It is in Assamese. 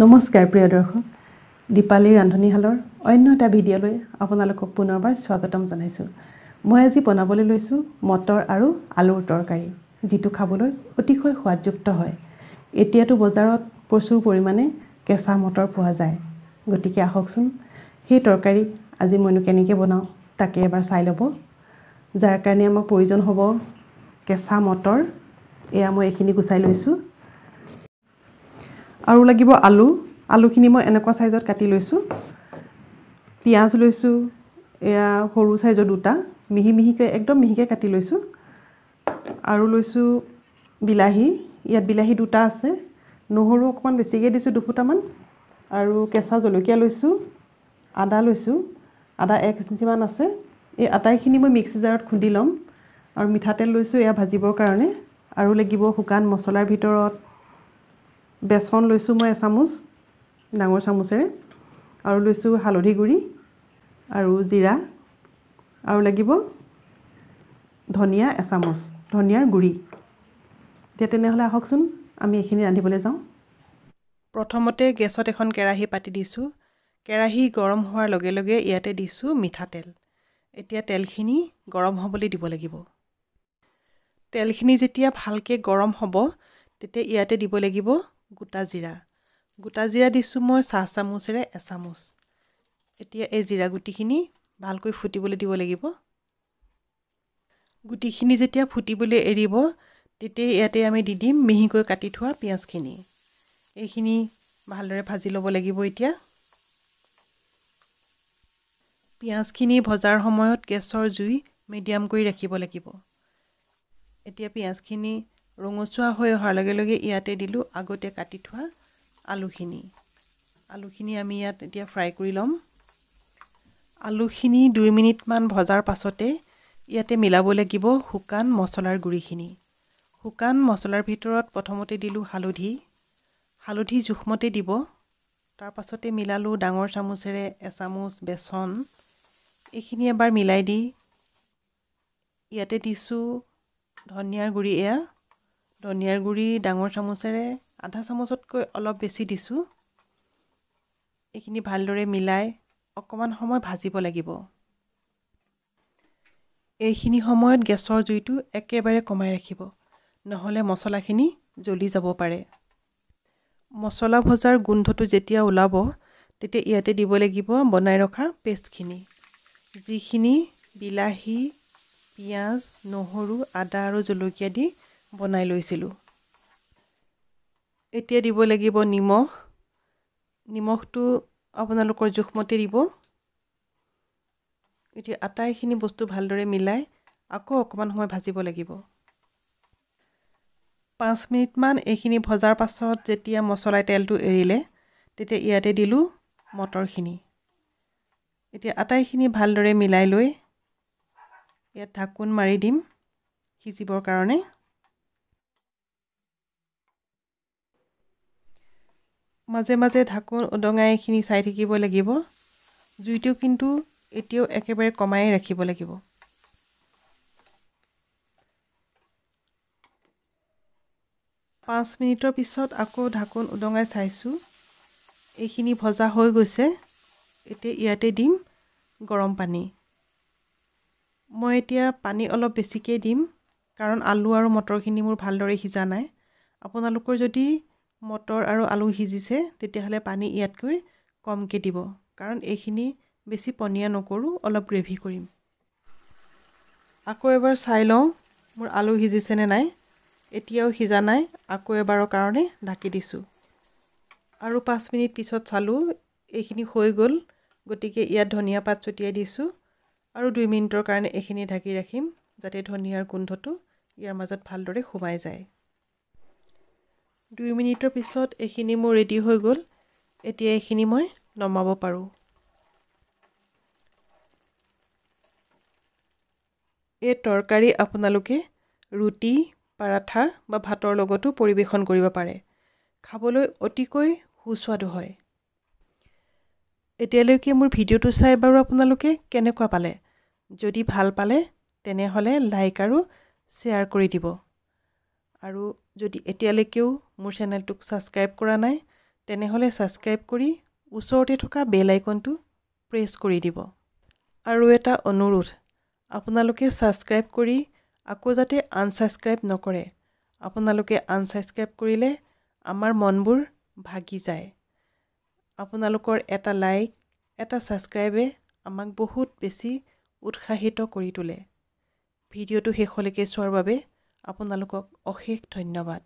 নমস্কাৰ প্ৰিয় দৰ্শক দীপালী ৰান্ধনীশালৰ অন্য এটা ভিডিঅ'লৈ আপোনালোকক পুনৰবাৰ স্বাগতম জনাইছোঁ মই আজি বনাবলৈ লৈছোঁ মটৰ আৰু আলুৰ তৰকাৰী যিটো খাবলৈ অতিশয় সোৱাদযুক্ত হয় এতিয়াতো বজাৰত প্ৰচুৰ পৰিমাণে কেঁচা মটৰ পোৱা যায় গতিকে আহকচোন সেই তৰকাৰী আজি মইনো কেনেকৈ বনাওঁ তাকে এবাৰ চাই ল'ব যাৰ কাৰণে আমাৰ প্ৰয়োজন হ'ব কেঁচা মটৰ এয়া মই এইখিনি গুচাই লৈছোঁ আৰু লাগিব আলু আলুখিনি মই এনেকুৱা চাইজত কাটি লৈছোঁ পিঁয়াজ লৈছোঁ এয়া সৰু চাইজৰ দুটা মিহি মিহিকৈ একদম মিহিকৈ কাটি লৈছোঁ আৰু লৈছোঁ বিলাহী ইয়াত বিলাহী দুটা আছে নহৰু অকণমান বেছিকৈ দিছোঁ দুফুটামান আৰু কেঁচা জলকীয়া লৈছোঁ আদা লৈছোঁ আদা এক ইঞ্চিমান আছে এই আটাইখিনি মই মিক্সি জাৰত খুন্দি ল'ম আৰু মিঠাতেল লৈছোঁ এয়া ভাজিবৰ কাৰণে আৰু লাগিব শুকান মছলাৰ ভিতৰত বেচন লৈছোঁ মই এচামুচ ডাঙৰ চামুচেৰে আৰু লৈছোঁ হালধি গুড়ি আৰু জিৰা আৰু লাগিব ধনিয়া এচামুচ ধনিয়াৰ গুড়ি এতিয়া তেনেহ'লে আহকচোন আমি এইখিনি ৰান্ধিবলৈ যাওঁ প্ৰথমতে গেছত এখন কেৰাহী পাতি দিছোঁ কেৰাহী গৰম হোৱাৰ লগে লগে ইয়াতে দিছোঁ মিঠাতেল এতিয়া তেলখিনি গৰম হ'বলৈ দিব লাগিব তেলখিনি যেতিয়া ভালকৈ গৰম হ'ব তেতিয়া ইয়াতে দিব লাগিব গোটা জিৰা গোটা জিৰা দিছোঁ মই চাহ চামুচেৰে এচামুচ এতিয়া এই জিৰা গুটিখিনি ভালকৈ ফুটিবলৈ দিব লাগিব গুটিখিনি যেতিয়া ফুটিবলৈ এৰিব তেতিয়াই ইয়াতে আমি দি দিম মিহিকৈ কাটি থোৱা পিঁয়াজখিনি এইখিনি ভালদৰে ভাজি ল'ব লাগিব এতিয়া পিঁয়াজখিনি ভজাৰ সময়ত গেছৰ জুই মিডিয়াম কৰি ৰাখিব লাগিব এতিয়া পিঁয়াজখিনি ৰঙচুৱা হৈ অহাৰ লগে লগে ইয়াতে দিলোঁ আগতে কাটি থোৱা আলুখিনি আলুখিনি আমি ইয়াত এতিয়া ফ্ৰাই কৰি ল'ম আলুখিনি দুই মিনিটমান ভজাৰ পাছতে ইয়াতে মিলাব লাগিব শুকান মছলাৰ গুড়িখিনি শুকান মছলাৰ ভিতৰত প্ৰথমতে দিলোঁ হালধি হালধি জোখমতে দিব তাৰ পাছতে মিলালোঁ ডাঙৰ চামুচেৰে এচামুচ বেচন এইখিনি এবাৰ মিলাই দি ইয়াতে দিছোঁ ধনিয়াৰ গুড়ি এয়া ধনিয়াৰ গুড়ি ডাঙৰ চামুচেৰে আধা চামুচতকৈ অলপ বেছি দিছোঁ এইখিনি ভালদৰে মিলাই অকণমান সময় ভাজিব লাগিব এইখিনি সময়ত গেছৰ জুইটো একেবাৰে কমাই ৰাখিব নহ'লে মছলাখিনি জ্বলি যাব পাৰে মছলা ভজাৰ গোন্ধটো যেতিয়া ওলাব তেতিয়া ইয়াতে দিব লাগিব বনাই ৰখা পেষ্টখিনি যিখিনি বিলাহী পিঁয়াজ নহৰু আদা আৰু জলকীয়া দি বনাই লৈছিলোঁ এতিয়া দিব লাগিব নিমখ নিমখটো আপোনালোকৰ জোখমতে দিব এতিয়া আটাইখিনি বস্তু ভালদৰে মিলাই আকৌ অকণমান সময় ভাজিব লাগিব পাঁচ মিনিটমান এইখিনি ভজাৰ পাছত যেতিয়া মচলাই তেলটো এৰিলে তেতিয়া ইয়াতে দিলোঁ মটৰখিনি এতিয়া আটাইখিনি ভালদৰে মিলাই লৈ ইয়াত ঢাকোন মাৰি দিম সিজিবৰ কাৰণে মাজে মাজে ঢাকোন উদঙাই এইখিনি চাই থাকিব লাগিব জুইটো কিন্তু এতিয়াও একেবাৰে কমাই ৰাখিব লাগিব পাঁচ মিনিটৰ পিছত আকৌ ঢাকোন উদঙাই চাইছোঁ এইখিনি ভজা হৈ গৈছে এতিয়া ইয়াতে দিম গৰম পানী মই এতিয়া পানী অলপ বেছিকৈ দিম কাৰণ আলু আৰু মটৰখিনি মোৰ ভালদৰে সিজা নাই আপোনালোকৰ যদি মটৰ আৰু আলু সিজিছে তেতিয়াহ'লে পানী ইয়াতকৈ কমকৈ দিব কাৰণ এইখিনি বেছি পনীয়া নকৰোঁ অলপ গ্ৰেভি কৰিম আকৌ এবাৰ চাই লওঁ মোৰ আলু সিজিছেনে নাই এতিয়াও সিজা নাই আকৌ এবাৰৰ কাৰণে ঢাকি দিছোঁ আৰু পাঁচ মিনিট পিছত চালোঁ এইখিনি হৈ গ'ল গতিকে ইয়াত ধনিয়া পাত ছটিয়াই দিছোঁ আৰু দুই মিনিটৰ কাৰণে এইখিনি ঢাকি ৰাখিম যাতে ধনিয়াৰ গোন্ধটো ইয়াৰ মাজত ভালদৰে সোমাই যায় দুই মিনিটৰ পিছত এইখিনি মোৰ ৰেডি হৈ গ'ল এতিয়া এইখিনি মই নমাব পাৰোঁ এই তৰকাৰী আপোনালোকে ৰুটি পৰাঠা বা ভাতৰ লগতো পৰিৱেশন কৰিব পাৰে খাবলৈ অতিকৈ সুস্বাদু হয় এতিয়ালৈকে মোৰ ভিডিঅ'টো চাই বাৰু আপোনালোকে কেনেকুৱা পালে যদি ভাল পালে তেনেহ'লে লাইক আৰু শ্বেয়াৰ কৰি দিব আৰু যদি এতিয়ালৈকেও মোৰ চেনেলটোক ছাবস্ক্ৰাইব কৰা নাই তেনেহ'লে ছাবস্ক্ৰাইব কৰি ওচৰতে থকা বেল আইকনটো প্ৰেছ কৰি দিব আৰু এটা অনুৰোধ আপোনালোকে ছাবস্ক্ৰাইব কৰি আকৌ যাতে আনছাবস্ক্ৰাইব নকৰে আপোনালোকে আনছাবস্ক্ৰাইব কৰিলে আমাৰ মনবোৰ ভাগি যায় আপোনালোকৰ এটা লাইক এটা ছাবস্ক্ৰাইবে আমাক বহুত বেছি উৎসাহিত কৰি তোলে ভিডিঅ'টো শেষলৈকে চোৱাৰ বাবে আপোনালোকক অশেষ ধন্যবাদ